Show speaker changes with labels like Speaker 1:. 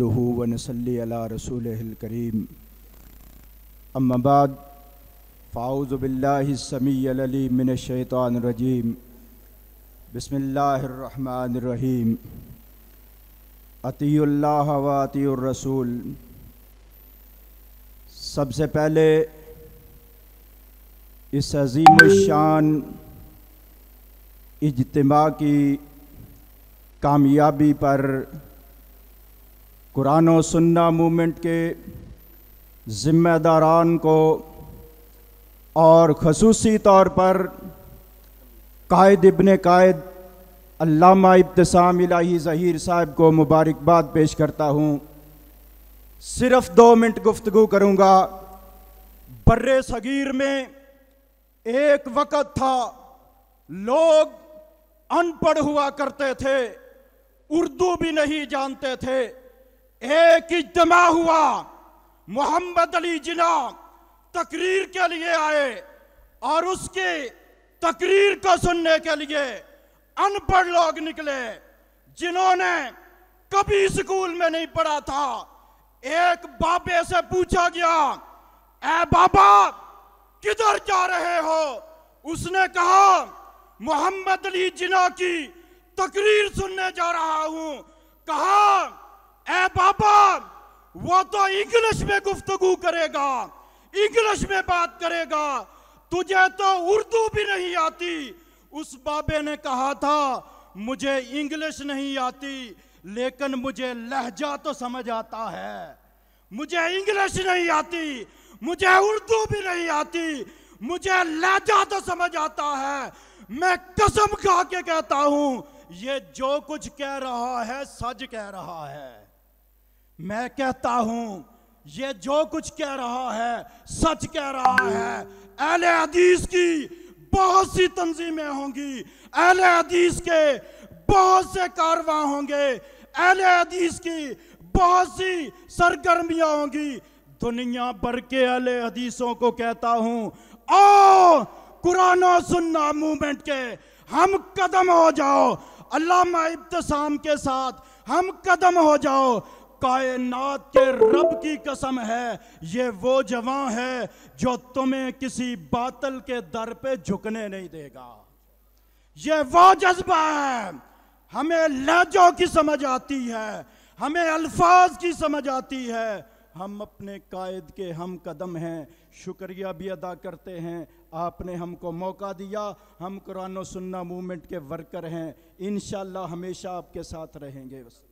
Speaker 1: नहमदहू व नसली अला रसूल करीम अम्माबाद फ़ाउज़बिल्लासमी मिनशैतरजीम बसमीम अतील्ला व अतीरसूल सबसे पहले इस अजीम शान इजतमा की कामयाबी पर कुरान और सुन्ना मूवमेंट के ज़िम्मेदारान को और खसूसी तौर पर कायद इबन कायद अल्लामा इब्तसाम इलाही ज़हीर साहब को मुबारकबाद पेश करता हूँ सिर्फ दो मिनट गुफ्तु करूँगा बर्रे
Speaker 2: सगीर में एक वक़्त था लोग अनपढ़ हुआ करते थे उर्दू भी नहीं जानते थे एक इजमा हुआ मोहम्मद अली जिना तकरीर के लिए आए और उसकी तकरीर को सुनने के लिए अनपढ़ लोग निकले जिन्होंने कभी स्कूल में नहीं पढ़ा था एक बाबे से पूछा गया ए बाबा किधर जा रहे हो उसने कहा मोहम्मद अली जिना की तकरीर सुनने जा रहा हूं कहा वो तो इंग्लिश में गुफ्तगु करेगा इंग्लिश में बात करेगा तुझे तो उर्दू भी नहीं आती उस बाबे ने कहा था मुझे इंग्लिश नहीं आती लेकिन मुझे लहजा तो समझ आता है मुझे इंग्लिश नहीं आती मुझे उर्दू भी नहीं आती मुझे लहजा तो समझ आता है मैं कसम खा के कहता हूं ये जो कुछ कह रहा है सच कह रहा है मैं कहता हूं ये जो कुछ कह रहा है सच कह रहा है अहले हदीस की बहुत सी तंजीमें होंगी अहल हदीस के बहुत से कारवा होंगे अहल हदीस की बहुत सी सरगर्मियां होंगी दुनिया भर के अहल हदीसों को कहता हूं ओ कुरान सुन्ना मूवमेंट के हम कदम हो जाओ अल्लाह इब्तसाम के साथ हम कदम हो जाओ कायनात के रब की कसम है ये वो जवान है जो तुम्हें किसी बातल के दर पे झुकने नहीं देगा ये वो जज्बा है हमें लहजों की समझ आती है हमें अल्फाज की समझ आती है हम अपने कायद के हम कदम हैं शुक्रिया भी
Speaker 1: अदा करते हैं आपने हमको मौका दिया हम कुरान सुन्ना मूवमेंट के वर्कर हैं इन हमेशा आपके साथ रहेंगे